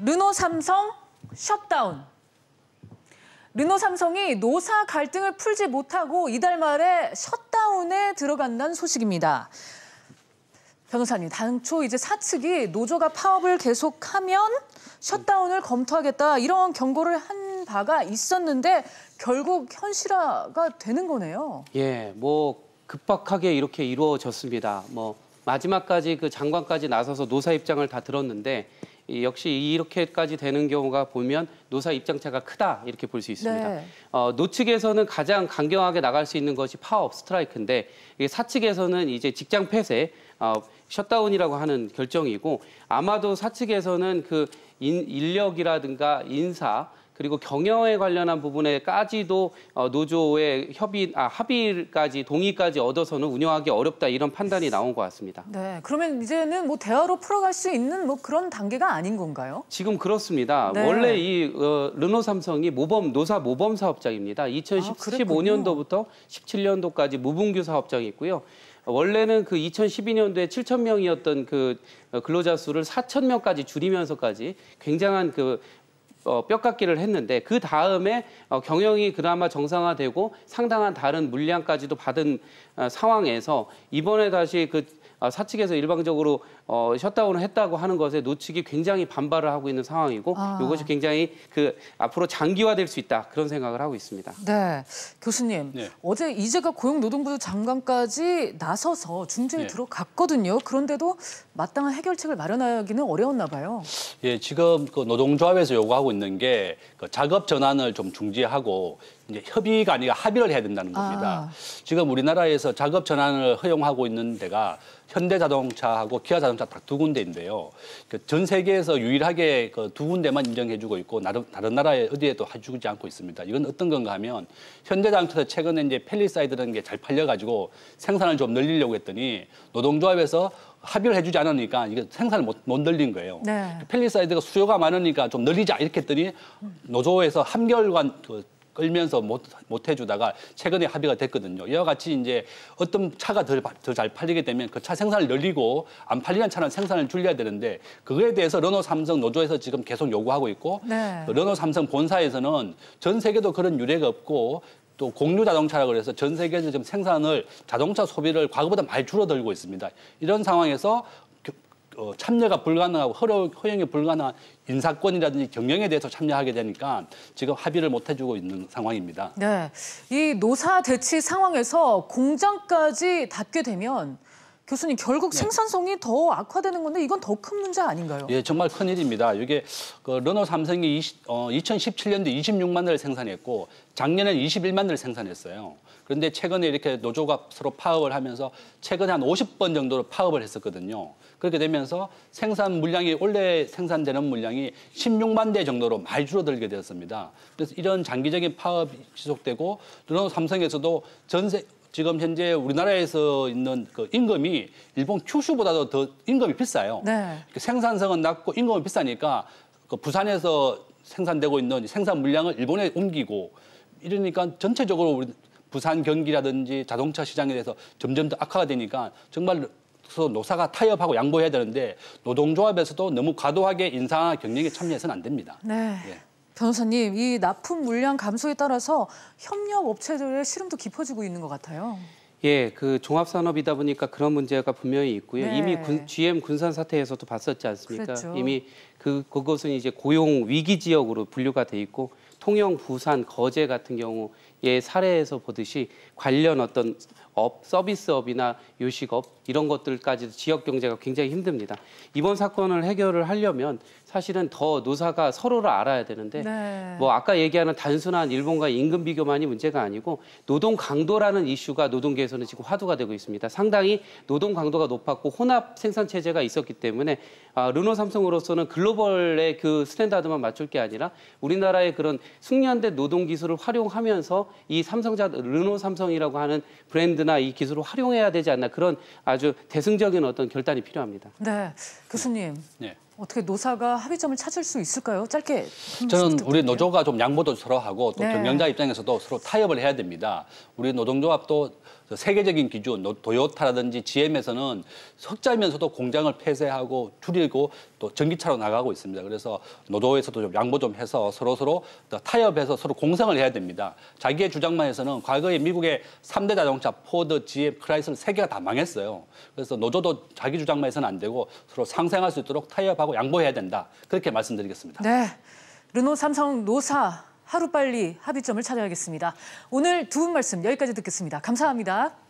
르노 삼성 셧다운. 르노 삼성이 노사 갈등을 풀지 못하고 이달 말에 셧다운에 들어간다는 소식입니다. 변호사님, 당초 이제 사측이 노조가 파업을 계속하면 셧다운을 검토하겠다 이런 경고를 한 바가 있었는데 결국 현실화가 되는 거네요. 예, 뭐 급박하게 이렇게 이루어졌습니다. 뭐 마지막까지 그 장관까지 나서서 노사 입장을 다 들었는데 역시 이렇게까지 되는 경우가 보면 노사 입장차가 크다 이렇게 볼 수 있습니다. 네. 어, 노측에서는 가장 강경하게 나갈 수 있는 것이 파업 스트라이크인데 사측에서는 이제 직장 폐쇄 어, 셧다운이라고 하는 결정이고 아마도 사측에서는 그 인, 인력이라든가 인사 그리고 경영에 관련한 부분에까지도 어, 노조의 협의, 아, 합의까지 동의까지 얻어서는 운영하기 어렵다 이런 판단이 나온 것 같습니다. 네, 그러면 이제는 뭐 대화로 풀어갈 수 있는 뭐 그런 단계가 아닌 건가요? 지금 그렇습니다. 네. 원래 이 어, 르노삼성이 모범 노사 모범 사업장입니다. 2015년도부터 아, 17년도까지 무분규 사업장이 있고요. 원래는 그 2012년도에 7천 명이었던 그 어, 근로자 수를 4천 명까지 줄이면서까지 굉장한 그 어, 뼈깎기를 했는데 그 다음에 어, 경영이 그나마 정상화되고 상당한 다른 물량까지도 받은 어, 상황에서 이번에 다시 그 아, 사측에서 일방적으로 어, 셧다운을 했다고 하는 것에 노측이 굉장히 반발을 하고 있는 상황이고 아. 이것이 굉장히 그 앞으로 장기화될 수 있다 그런 생각을 하고 있습니다. 네, 교수님 네. 어제 이제가 고용노동부 장관까지 나서서 중재에 네. 들어갔거든요. 그런데도 마땅한 해결책을 마련하기는 어려웠나 봐요. 예, 지금 그 노동조합에서 요구하고 있는 게그 작업 전환을 좀 중지하고 이제 협의가 아니라 합의를 해야 된다는 아. 겁니다. 아. 지금 우리나라에서 작업 전환을 허용하고 있는 데가 현대자동차하고 기아자동차 딱 두 군데인데요. 그 전 세계에서 유일하게 그 두 군데만 인정해주고 있고 나름, 다른 나라에 어디에도 해주지 않고 있습니다. 이건 어떤 건가 하면 현대자동차도 최근에 이제 펠리사이드라는 게 잘 팔려가지고 생산을 좀 늘리려고 했더니 노동조합에서 합의를 해주지 않으니까 이게 생산을 못, 못 늘린 거예요. 네. 그 펠리사이드가 수요가 많으니까 좀 늘리자 이렇게 했더니 노조에서 한결월간그 끌면서 못, 못 해주다가 최근에 합의가 됐거든요. 이와 같이 이제 어떤 차가 더 잘 팔리게 되면 그 차 생산을 늘리고 안 팔리는 차는 생산을 줄여야 되는데 그거에 대해서 르노 삼성 노조에서 지금 계속 요구하고 있고 네. 르노 삼성 본사에서는 전 세계도 그런 유례가 없고 또 공유 자동차라고 해서 전 세계에서 지금 생산을 자동차 소비를 과거보다 많이 줄어들고 있습니다. 이런 상황에서 어, 참여가 불가능하고 허용, 허용이 불가능한 인사권이라든지 경영에 대해서 참여하게 되니까 지금 합의를 못 해주고 있는 상황입니다. 네, 이 노사 대치 상황에서 공장까지 닫게 되면 교수님 결국 네. 생산성이 더 악화되는 건데 이건 더 큰 문제 아닌가요? 예, 정말 큰 일입니다. 이게 그 르노 삼성이 20, 어, 2017년도 26만 대를 생산했고 작년엔 21만 대를 생산했어요. 그런데 최근에 이렇게 노조가 서로 파업을 하면서 최근에 한 50번 정도로 파업을 했었거든요. 그렇게 되면서 생산 물량이 원래 생산되는 물량이 16만 대 정도로 많이 줄어들게 되었습니다. 그래서 이런 장기적인 파업이 지속되고 르노 삼성에서도 전세 지금 현재 우리나라에서 있는 그 임금이 일본 큐슈보다도 더 임금이 비싸요. 네. 그러니까 생산성은 낮고 임금은 비싸니까 그 부산에서 생산되고 있는 생산 물량을 일본에 옮기고 이러니까 전체적으로 우리 부산 경기라든지 자동차 시장에 대해서 점점 더 악화가 되니까 정말 그래서 노사가 타협하고 양보해야 되는데 노동조합에서도 너무 과도하게 인사 경쟁에 참여해서는 안 됩니다. 네. 예. 변호사님, 이 납품 물량 감소에 따라서 협력 업체들의 시름도 깊어지고 있는 것 같아요. 예, 그 종합산업이다 보니까 그런 문제가 분명히 있고요. 네. 이미 군, GM 군산 사태에서도 봤었지 않습니까? 그렇죠. 이미 그 그것은 이제 고용 위기 지역으로 분류가 돼 있고 통영, 부산, 거제 같은 경우의 사례에서 보듯이 관련 어떤 업, 서비스업이나 요식업 이런 것들까지도 지역 경제가 굉장히 힘듭니다. 이번 사건을 해결을 하려면 사실은 더 노사가 서로를 알아야 되는데 네. 뭐 아까 얘기하는 단순한 일본과 임금 비교만이 문제가 아니고 노동 강도라는 이슈가 노동계에서는 지금 화두가 되고 있습니다. 상당히 노동 강도가 높았고 혼합 생산 체제가 있었기 때문에 아, 르노 삼성으로서는 글로벌의 그 스탠다드만 맞출 게 아니라 우리나라의 그런 숙련된 노동 기술을 활용하면서 이 삼성자 르노 삼성이라고 하는 브랜드나 이 기술을 활용해야 되지 않나 그런 아주 대승적인 어떤 결단이 필요합니다. 네, 교수님. 네. 어떻게 노사가 합의점을 찾을 수 있을까요? 짧게 저는 우리 노조가 좀 양보도 서로 하고 또 네. 경영자 입장에서도 서로 타협을 해야 됩니다. 우리 노동조합도 세계적인 기준 도요타라든지 GM에서는 석자면서도 이 공장을 폐쇄하고 줄이고 또 전기차로 나가고 있습니다. 그래서 노조에서도 좀 양보 좀 해서 서로 서로 타협해서 서로 공상을 해야 됩니다. 자기의 주장만 해서는 과거에 미국의 3대 자동차 포드, GM, 크라이슬 세 개가 다 망했어요. 그래서 노조도 자기 주장만 해서는 안 되고 서로 상생할 수 있도록 타협하고 하고 양보해야 된다. 그렇게 말씀드리겠습니다. 네. 르노 삼성 노사 하루빨리 합의점을 찾아야겠습니다. 오늘 두 분 말씀 여기까지 듣겠습니다. 감사합니다.